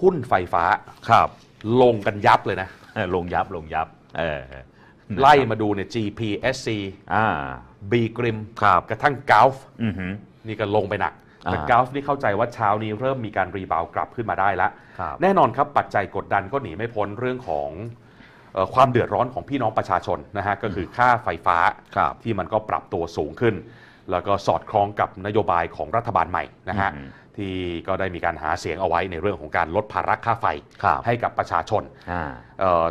หุ้นไฟฟ้าครับลงกันยับเลยนะลงยับลงยับ ไล่มาดูเนี่ย GPSC B กริมครับกระทั่งอล์ฟนี่ก็ลงไปหนักแต่อล์ฟนี่เข้าใจว่าเช้านี้เริ่มมีการรีบาวกลับขึ้นมาได้แล้ว แน่นอนครับปัจจัยกดดันก็หนีไม่พ้นเรื่องของ ความเดือดร้อนของพี่น้องประชาชนนะฮะ ก็คือค่าไฟฟ้าที่มันก็ปรับตัวสูงขึ้น แล้วก็สอดคล้องกับนโยบายของรัฐบาลใหม่นะฮะที่ก็ได้มีการหาเสียงเอาไว้ในเรื่องของการลดภาระค่าไฟ ให้กับประชาชน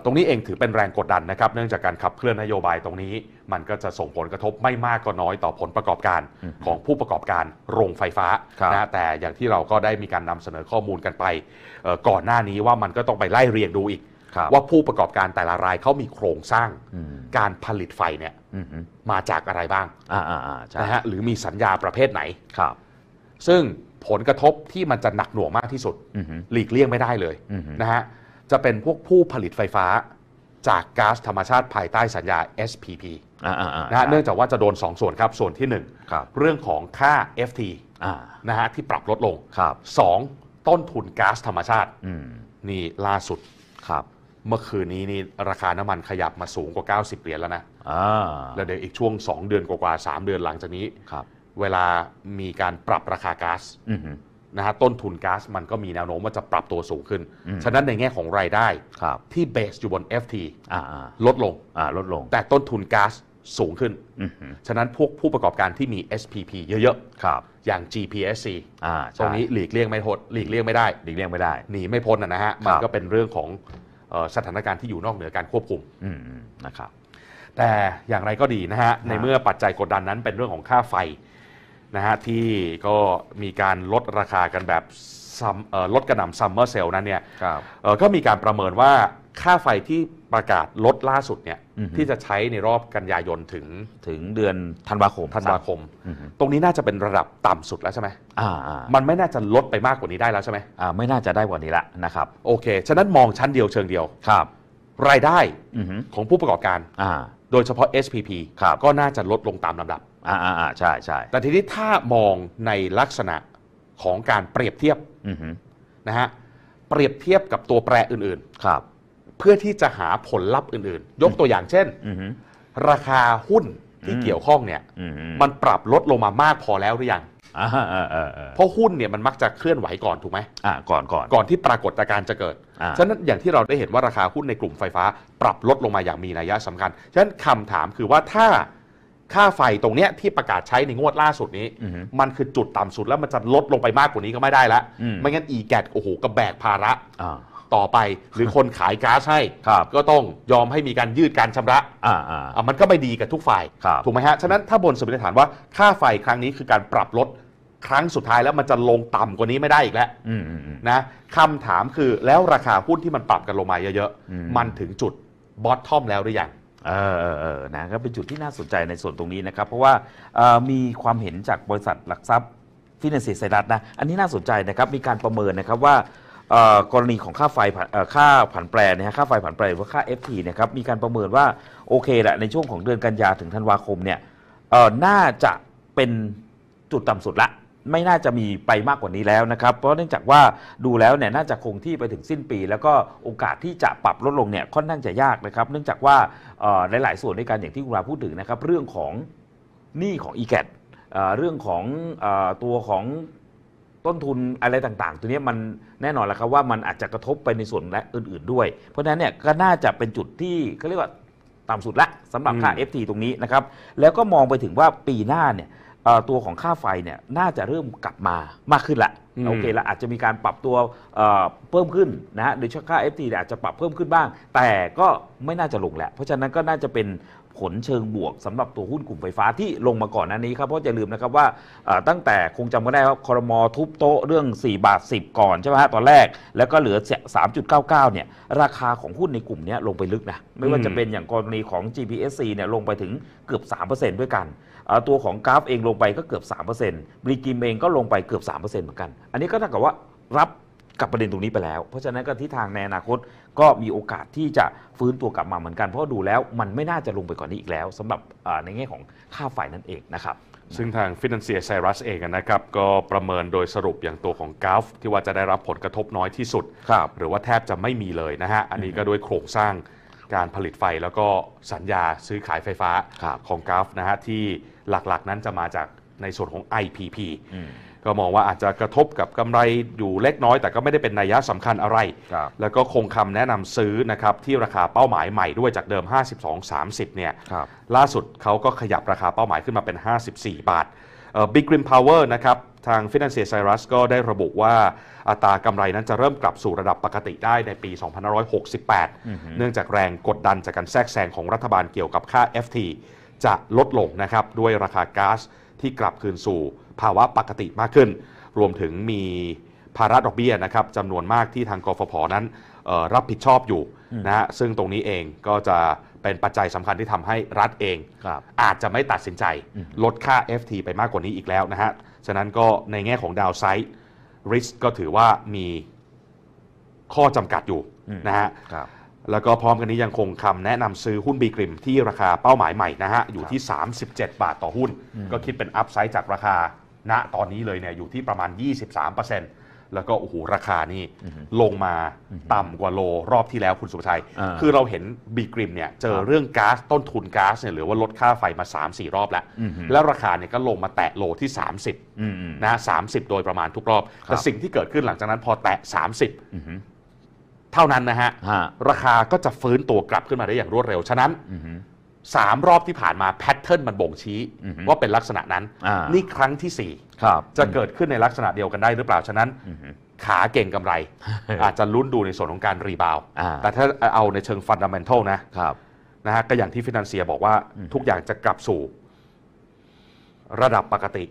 ตรงนี้เองถือเป็นแรงกดดันนะครับ เนื่องจากการขับเคลื่อนนโยบายตรงนี้ มันก็จะส่งผลกระทบไม่มากก็น้อยต่อผลประกอบการของผู้ประกอบการโรงไฟฟ้านะ แต่อย่างที่เราก็ได้มีการนำเสนอข้อมูลกันไปก่อนหน้านี้ว่ามันก็ต้องไปไล่เรียงดูอีกว่าผู้ประกอบการแต่ละรายเขามีโครงสร้างการผลิตไฟเนี่ยมาจากอะไรบ้างนะฮะหรือมีสัญญาประเภทไหนซึ่งผลกระทบที่มันจะหนักหน่วงมากที่สุดหลีกเลี่ยงไม่ได้เลยนะฮะจะเป็นพวกผู้ผลิตไฟฟ้า จากก๊าซธรรมชาติภายใต้สัญญา SPP นะเนื่องจากว่าจะโดน 2 ส่วนครับ ส่วนที่ 1 เรื่องของค่า FT นะฮะที่ปรับลดลงสองต้นทุนก๊าซธรรมชาตินี่ล่าสุดครับ เมื่อคืนนี้นี่ราคาน้ำมันขยับมาสูงกว่า 90เหรียญแล้วนะแล้วเดี๋ยวอีกช่วง 2 เดือนกว่าๆ3เดือนหลังจากนี้เวลามีการปรับราคาก๊าซนะฮะต้นทุนก๊าซมันก็มีแนวโน้มว่าจะปรับตัวสูงขึ้นฉะนั้นในแง่ของรายได้ที่เบสอยู่บน FT ลดลงลดลง แต่ต้นทุนก๊าซสูงขึ้นฉะนั้นพวกผู้ประกอบการที่มี SPP เยอะๆอย่าง GPSC ตรงนี้หลีกเลี่ยงไม่พ้นหลีกเลี่ยงไม่ได้หลีกเลี่ยงไม่ได้หนีไม่พ้นนะฮะมันก็เป็นเรื่องของสถานการณ์ที่อยู่นอกเหนือการควบคุมนะครับแต่อย่างไรก็ดีนะฮะในเมื่อปัจจัยกดดันนั้น เป็นเรื่องของค่าไฟนะฮะที่ก็มีการลดราคากันแบบลดกระหน่ำซัมเมอร์เซลนั้นเนี่ยก็มีการประเมินว่าค่าไฟที่ประกาศลดล่าสุดเนี่ยที่จะใช้ในรอบกันยายนถึงถึงเดือนธันวาคมธันวาคม ตรงนี้น่าจะเป็นระดับต่ำสุดแล้วใช่ไหมอ่ามันไม่น่าจะลดไปมากกว่านี้ได้แล้วใช่ไหมอ่าไม่น่าจะได้กว่านี้ละนะครับโอเคฉะนั้นมองชั้นเดียวเชิงเดียวครับรายได้ของผู้ประกอบการอ่าโดยเฉพาะ SPP ก็น่าจะลดลงตามลำดับอ่าอ่าใช่ใช่แต่ทีนี้ถ้ามองในลักษณะของการเปรียบเทียบนะฮะเปรียบเทียบกับตัวแปรอื่นครับๆเพื่อที่จะหาผลลัพธ์อื่นๆ ยกตัวอย่างเช่นอราคาหุ้นที่เกี่ยวข้องเนี่ยมันปรับลดลงมามากพอแล้วหรือยังอ่าอ่าอ่าเพราะหุ้นเนี่ยมันมักจะเคลื่อนไหวก่อนถูกไหมอ่าก่อนก่อนก่อนที่ปรากฏการจะเกิดฉะนั้นอย่างที่เราได้เห็นว่าราคาหุ้นในกลุ่มไฟฟ้า ปรับลดลงมาอย่างมีนัยยะสำคัญฉะนั้นคำถามคือว่าถ้าค่าไฟตรงเนี้ยที่ประกาศใช้ในงวดล่าสุดนี้มันคือจุดต่ำสุดแล้วมันจะลดลงไปมากกว่านี้ก็ไม่ได้ละไม่งั้นอีแกโอ้โหกระแบกภาระต่อไปหรือคนขายก๊าซให้ก็ต้องยอมให้มีการยืดการชำระาะมันก็ไม่ดีกับทุกฝ่ายถูกไหมฮะฉะนั้นถ้าบนสมมติฐานว่าค่าไฟครั้งนี้คือการปรับลดครั้งสุดท้ายแล้วมันจะลงต่ำกว่านี้ไม่ได้อีกแล้วนะคำถามคือแล้วราคาหุ้นที่มันปรับกันลงมาเยอะๆมมันถึงจุดบอททอมแล้วหรือยังเออเออเออนะก็เป็นจุดที่น่าสนใจในส่วนตรงนี้นะครับ เพราะว่าออมีความเห็นจากบริษัทหลักทรัพย์ ฟินแลนซ์ไซรัสนะ อันนี้น่าสนใจนะครับ มีการประเมินนะครับว่ากรณีของค่าไฟค่าผันแปรนะฮะค่าไฟผันแปรหรือว่าค่า FT นะครับ มีการประเมินว่า โอเคแหละในช่วงของเดือนกันยาถึงธันวาคมเนี่ยน่าจะเป็นจุดต่ำสุดละไม่น่าจะมีไปมากกว่านี้แล้วนะครับ เพราะเนื่องจากว่าดูแล้วเนี่ยน่าจะคงที่ไปถึงสิ้นปี แล้วก็โอกาสที่จะปรับลดลงเนี่ยค่อนข้างจะยากนะครับเนื่องจากว่าหลายๆส่วนในการอย่างที่คุณราพูดถึงนะครับเรื่องของหนี้ของ e c a t เรื่องของตัวของต้นทุนอะไรต่างๆตัวนี้มันแน่นอนแล้วครับว่ามันอาจจะกระทบไปในส่วนและอื่น ๆ ด้วย เพราะฉะนั้นเนี่ยก็น่าจะเป็นจุดที่เขาเรียกว่าต่ำสุดละสำหรับค่า FT ตรงนี้นะครับแล้วก็มองไปถึงว่าปีหน้าเนี่ยตัวของค่าไฟเนี่ยน่าจะเริ่มกลับมามากขึ้นละโอเคละอาจจะมีการปรับตัวเพิ่มขึ้นนะฮะโดยเฉพาะค่า FT อาจจะปรับเพิ่มขึ้นบ้าง แต่ก็ไม่น่าจะลงแหละ เพราะฉะนั้นก็น่าจะเป็นผลเชิงบวกสำหรับตัวหุ้นกลุ่มไฟฟ้าที่ลงมาก่อนหน้านี้ครับ เพราะอย่าลืมนะครับว่าตั้งแต่คงจำกันได้ว่าคอรมอทุบโต๊ะเรื่อง 4 บาท 10 ก่อนใช่ไหมฮะตอนแรก แล้วก็เหลือ 3.99 เนี่ย ราคาของหุ้นในกลุ่มนี้ลงไปลึกนะ ไม่ว่าจะเป็นอย่างกรณีของ GPSC เนี่ยลงไปถึงเกือบ 3%ด้วยกัน ตัวของกราฟเองลงไปก็เกือบ 3%บริกิมเองก็ลงไปเกือบ3%เหมือนกัน อันนี้ก็ถ้ากับว่ารับกับประเด็นตรงนี้ไปแล้ว เพราะฉะนั้นก็ทิศทางในอนาคต ก็มีโอกาสที่จะฟื้นตัวกลับมาเหมือนกันเพราะดูแล้วมันไม่น่าจะลงไปกว่านนี้อีกแล้ว สำหรับในแง่ของค่าไฟนั่นเองนะครับซึ่งทางฟินแลนเซียไซรัสเองนะครับก็ประเมินโดยสรุปอย่างตัวของกาฟที่ว่าจะได้รับผลกระทบน้อยที่สุดรหรือว่าแทบจะไม่มีเลยนะฮะอันนี้ก็ด้วยโครงสร้างการผลิตไฟแล้วก็สัญญาซื้อขายไฟฟ้าของกาฟนะฮะที่หลักๆนั้นจะมาจากในส่วนของ IPP ก็มองว่าอาจจะกระทบกับกำไรอยู่เล็กน้อย แต่ก็ไม่ได้เป็นนัยยะสำคัญอะไร แล้วก็คงคำแนะนำซื้อนะครับ ที่ราคาเป้าหมายใหม่ด้วยจากเดิม 52-30 เนี่ย ล่าสุดเขาก็ขยับราคาเป้าหมายขึ้นมาเป็น 54 บาทบิ๊กริมพาวเวอร์นะครับ ทาง Financial Cyrus ก็ได้ระบุว่าอัตรากำไรนั้นจะเริ่มกลับสู่ระดับปกติได้ในปี2568 เนื่องจากแรงกดดันจากการแทรกแซงของรัฐบาลเกี่ยวกับค่า FT จะลดลงนะครับด้วยราคาก๊าซที่กลับคืนสู่ภาวะปกติมากขึ้น รวมถึงมีภาระดอกเบี้ยนะครับจำนวนมากที่ทางกฟผนั้นรับผิดชอบอยู่นะฮะ ซึ่งตรงนี้เองก็จะเป็นปัจจัยสำคัญที่ทำให้รัฐเองอาจจะไม่ตัดสินใจลดค่า FT ไปมากกว่านี้อีกแล้วนะฮะ ฉะนั้นก็ในแง่ของดาวไซต์ริสก็ถือว่ามีข้อจำกัดอยู่นะฮะแล้วก็พร้อมกันนี้ยังคงคำแนะนำซื้อหุ้นบีกริมที่ราคาเป้าหมายใหม่นะฮะ อยู่ที่ 37 บาทต่อหุ้น ก็คิดเป็นอัพไซด์จากราคา ณตอนนี้เลยเนี่ยอยู่ที่ประมาณ 23%แล้วก็โอ้โหราคานี่ลงมาต่ำกว่าโลรอบที่แล้วคุณสุภชัย คือเราเห็นบีกริมเนี่ย เจอเรื่องก๊าซต้นทุนก๊าซเนี่ยหรือว่าลดค่าไฟมา 3-4 รอบแล้วแล้วราคาเนี่ยก็ลงมาแตะโลที่ 30นะฮะสาโดยประมาณทุกรอบแต่สิ่งที่เกิดขึ้นหลังจากนั้นพอแตะ30เท่านั้นนะฮะราคาก็จะฟื้นตัวกลับขึ้นมาได้อย่างรวดเร็ว ฉะนั้นสามรอบที่ผ่านมาแพทเทิร์นมันบ่งชี้ว่าเป็นลักษณะนั้น นี่ครั้งที่สี่จะเกิดขึ้นในลักษณะเดียวกันได้หรือเปล่าฉะนั้นขาเก่งกำไรอาจจะลุ้นดูในส่วนของการรีบาวแต่ถ้าเอาในเชิงฟันดัมเมนทัลนะครับนะฮะก็อย่างที่ฟินแลนเซียบอกว่าทุกอย่างจะกลับสู่ระดับปกติ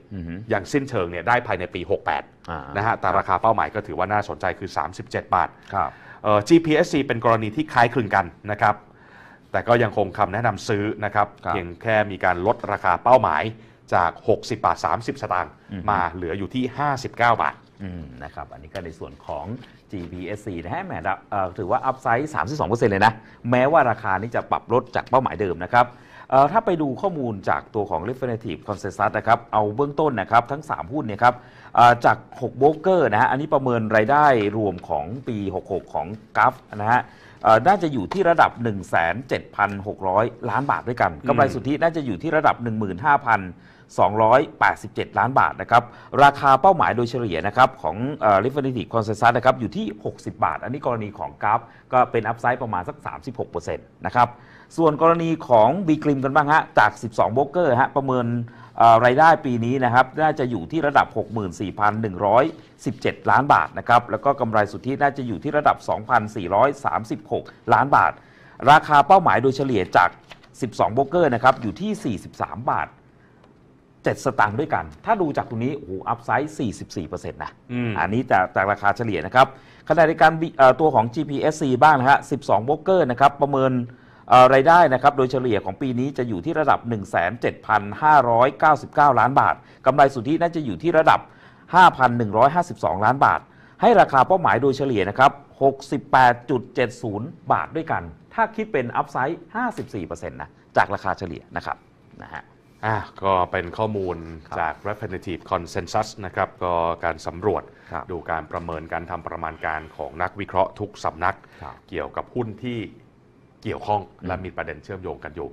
อย่างสิ้นเชิงเนี่ยได้ภายในปี 68นะฮะแต่ราคาเป้าหมายก็ถือว่าน่าสนใจคือ 37 บาทครับ GPSC เป็นกรณีที่คล้ายคลึงกันนะครับ แต่ก็ยังคงคำแนะนำซื้อนะครับรบเพียงแค่มีการลดราคาเป้าหมายจาก 60 บาท 30 สตางค์มาเหลืออยู่ที่ 59 บาทนะครับอันนี้ก็ในส่วนของ GPSC นะฮะแม่ถือว่า อัพไซด์32%เลยนะ แม้ว่าราคานี้จะปรับลดจากเป้าหมายเดิมนะครับถ้าไปดูข้อมูลจากตัวของ Refinitiv Consensus นะครับ เอาเบื้องต้นนะครับทั้ง 3 หุ้นเนี่ยครับจาก 6 โบรกเกอร์นะฮะ อันนี้ประเมินรายได้รวมของปี 66 ของกราฟนะฮะน่าจะอยู่ที่ระดับ 1,7,600 ล้านบาทด้วยกันกำไรสุทธิน่าจะอยู่ที่ระดับ 15,000 287 ล้านบาทนะครับ ราคาเป้าหมายโดยเฉลี่ยนะครับของลิฟเวอร์นิติคอนเซซัสนะครับอยู่ที่ 60 บาท อันนี้กรณีของกราฟก็เป็นอัพไซด์ประมาณสัก 36%นะครับ ส่วนกรณีของบีกริมกันบ้างฮะ จาก 12 โบอกเกอร์ฮะประเมินรายได้ปีนี้นะครับน่าจะอยู่ที่ระดับ 64,117 ล้านบาทนะครับแล้วก็กำไรสุทธิน่าจะอยู่ที่ระดับ 2,436 ล้านบาท ราคาเป้าหมายโดยเฉลี่ยจาก 12โบอกเกอร์นะครับอยู่ที่43 บาท7สตางค์ด้วยกัน ถ้าดูจากตรงนี้ โอ้โห อัพไซด์44%นะ อันนี้จากจากราคาเฉลี่ยนะครับขณะในการตัวของ GPSC บ้างนะฮะ 12บล็อกเกอร์นะครับ ประเมินรายได้นะครับ โดยเฉลี่ยของปีนี้จะอยู่ที่ระดับ 17,599 ล้านบาท กำไรสุทธิน่าจะอยู่ที่ระดับ 5,152 ล้านบาท ให้ราคาเป้าหมายโดยเฉลี่ยนะครับ 68.70 บาทด้วยกัน ถ้าคิดเป็นอัพไซด์54%นะ จากราคาเฉลี่ยนะครับ นะฮะอ่ะก็เป็นข้อมูลจาก Refinitive Consensus นะครับก็การสำรวจรดูการประเมินการทำประมาณการของนักวิเคราะห์ทุกสำนัก เกี่ยวกับหุ้นที่เกี่ยวข้องและมีประเด็นเชื่อมโยงกันอยู่